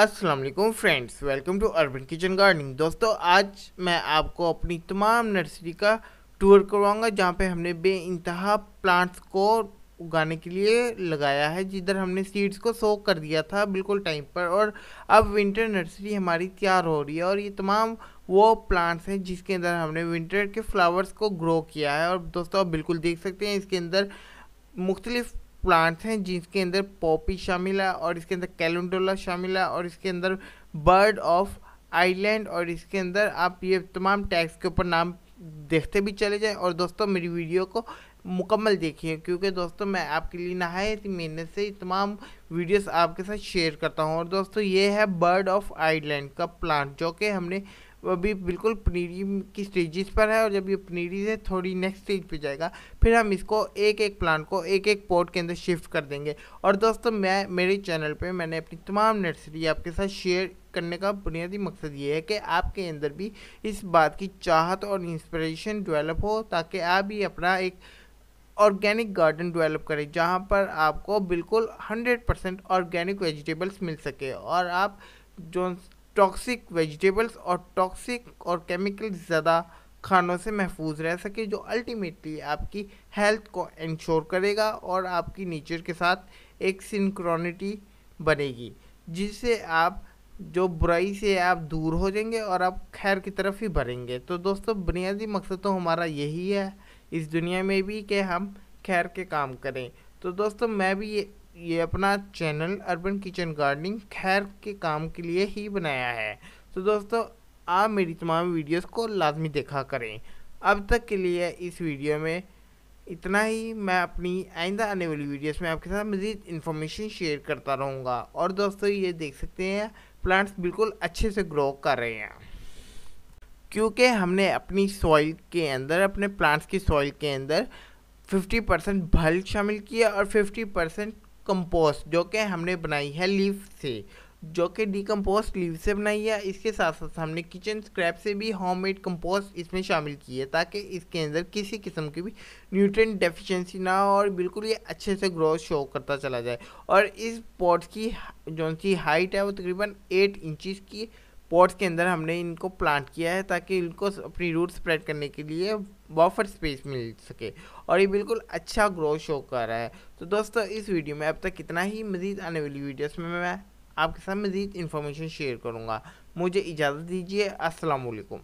अस्सलाम वालेकुम friends welcome to urban kitchen gardening दोस्तों आज मैं आपको अपनी तमाम नर्सरी का टूर करवाऊंगा जहाँ पे हमने बे इंतहा प्लांट्स को उगाने के लिए लगाया है जिधर हमने सीड्स को सो कर दिया था बिल्कुल टाइम पर और अब विंटर नर्सरी हमारी तैयार हो रही है और ये तमाम वो प्लांट्स हैं जिसके अंदर हमने विंटर के फ्लावर्स को ग्रो किया है और दोस्तों आप बिल्कुल देख सकते हैं इसके अंदर मुख्तलिफ़ प्लांट्स हैं जिसके अंदर पॉपी शामिल है और इसके अंदर कैलेंडोला शामिल है और इसके अंदर बर्ड ऑफ आइलैंड और इसके अंदर आप ये तमाम टैक्स के ऊपर नाम देखते भी चले जाएँ और दोस्तों मेरी वीडियो को मुकम्मल देखिए क्योंकि दोस्तों मैं आपके लिए नहायत मेहनत से तमाम वीडियोस आपके साथ शेयर करता हूँ और दोस्तों ये है बर्ड ऑफ आइलैंड का प्लांट जो कि हमने अभी बिल्कुल पनीरी की स्टेजेस पर है और जब ये पनीरी से थोड़ी नेक्स्ट स्टेज पे जाएगा फिर हम इसको एक एक प्लांट को एक एक पॉट के अंदर शिफ्ट कर देंगे और दोस्तों मैं मेरे चैनल पे मैंने अपनी तमाम नर्सरी आपके साथ शेयर करने का बुनियादी मकसद ये है कि आपके अंदर भी इस बात की चाहत और इंस्पिरेशन डेवलप हो ताकि आप भी अपना एक ऑर्गेनिक गार्डन डेवलप करें जहाँ पर आपको बिल्कुल 100 परसेंट ऑर्गेनिक वेजिटेबल्स मिल सके और आप जो टॉक्सिक वेजिटेबल्स और टॉक्सिक और केमिकल ज़्यादा खानों से महफूज रह सके जो अल्टीमेटली आपकी हेल्थ को इंश्योर करेगा और आपकी नेचर के साथ एक सिंक्रोनिटी बनेगी जिससे आप जो बुराई से आप दूर हो जाएंगे और आप खैर की तरफ ही बढ़ेंगे तो दोस्तों बुनियादी मकसद तो हमारा यही है इस दुनिया में भी कि हम खैर के काम करें तो दोस्तों मैं भी ये ये अपना चैनल अर्बन किचन गार्डनिंग खैर के काम के लिए ही बनाया है तो दोस्तों आप मेरी तमाम वीडियोस को लाजमी देखा करें अब तक के लिए इस वीडियो में इतना ही मैं अपनी आइंदा आने वाली वीडियोस में आपके साथ मज़ीद इन्फॉर्मेशन शेयर करता रहूँगा और दोस्तों ये देख सकते हैं प्लांट्स बिल्कुल अच्छे से ग्रो कर रहे हैं क्योंकि हमने अपनी सॉइल के अंदर अपने प्लांट्स की सॉइल के अंदर 50 परसेंट भल शामिल किया और 50 परसेंट कंपोस्ट जो कि हमने बनाई है लीफ से जो कि डीकम्पोस्ट लीव से बनाई है इसके साथ साथ हमने किचन स्क्रैप से भी होममेड कंपोस्ट इसमें शामिल की है ताकि इसके अंदर किसी किस्म की भी न्यूट्रिएंट डेफिशिएंसी ना हो और बिल्कुल ये अच्छे से ग्रोथ शो करता चला जाए और इस पॉट्स की जो सी हाइट है वो तकरीबन एट इंचिस की पॉट्स के अंदर हमने इनको प्लांट किया है ताकि इनको अपनी रूट स्प्रेड करने के लिए वॉफर स्पेस मिल सके और ये बिल्कुल अच्छा ग्रोथ शो कर रहा है तो दोस्तों इस वीडियो में अब तक कितना ही मज़ीद आने वाली वीडियोस में मैं आपके साथ मज़ीद इन्फॉर्मेशन शेयर करूँगा मुझे इजाज़त दीजिए असलकुम